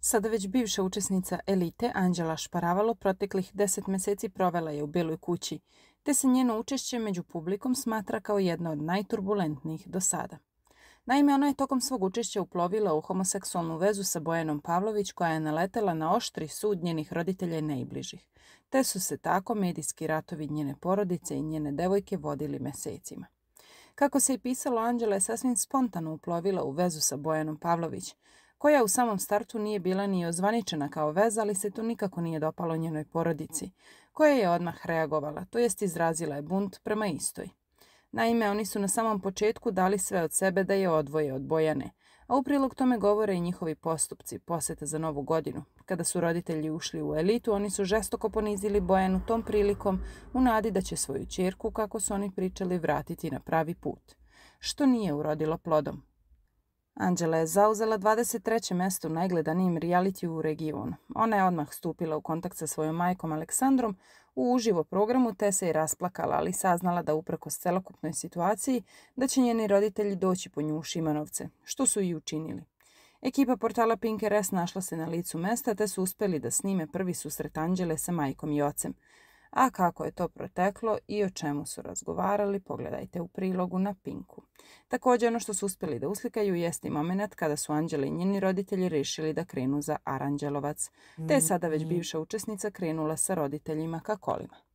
Sada već bivša učesnica elite Anđela Šparavalo proteklih deset mjeseci provela je u Beloj kući, te se njeno učešće među publikom smatra kao jedno od najturbulentnijih do sada. Naime, ona je tokom svog učešća uplovila u homoseksualnu vezu sa Bojanom Pavlović koja je naletela na oštri sud njenih roditelja i najbližih, te su se tako medijski ratovi njene porodice i njene devojke vodili mjesecima. Kako se i pisalo, Anđela je sasvim spontano uplovila u vezu sa Bojanom Pavlović, koja u samom startu nije bila ni ozvaničena kao veza, ali se to nikako nije dopalo njenoj porodici, koja je odmah reagovala, to jest izrazila je bunt prema istoj. Naime, oni su na samom početku dali sve od sebe da je odvoje od Bojane, a u prilog tome govore i njihovi postupci, posete za novu godinu. Kada su roditelji ušli u elitu, oni su žestoko ponizili Bojanu tom prilikom u nadi da će svoju čirku, kako su oni pričali, vratiti na pravi put, što nije urodilo plodom. Anđela je zauzela 23. mjesto u najgledanim realitiju u regionu. Ona je odmah stupila u kontakt sa svojom majkom Aleksandrom u uživo programu te se i rasplakala, ali saznala da uprkos celokupnoj situaciji da će njeni roditelji doći po nju u Šimanovce, što su i učinili. Ekipa portala Pinkeres našla se na licu mjesta, te su uspjeli da snime prvi susret Anđele sa majkom i ocem a kako je to proteklo i o čemu su razgovarali pogledajte u prilogu na Pinku. Također ono što su uspjeli da uslikaju jest i moment kada su Anđeli i njeni roditelji rešili da krenu za Aranđelovac, te je mm, sada već mm. bivša učesnica krenula sa roditeljima Kakolima.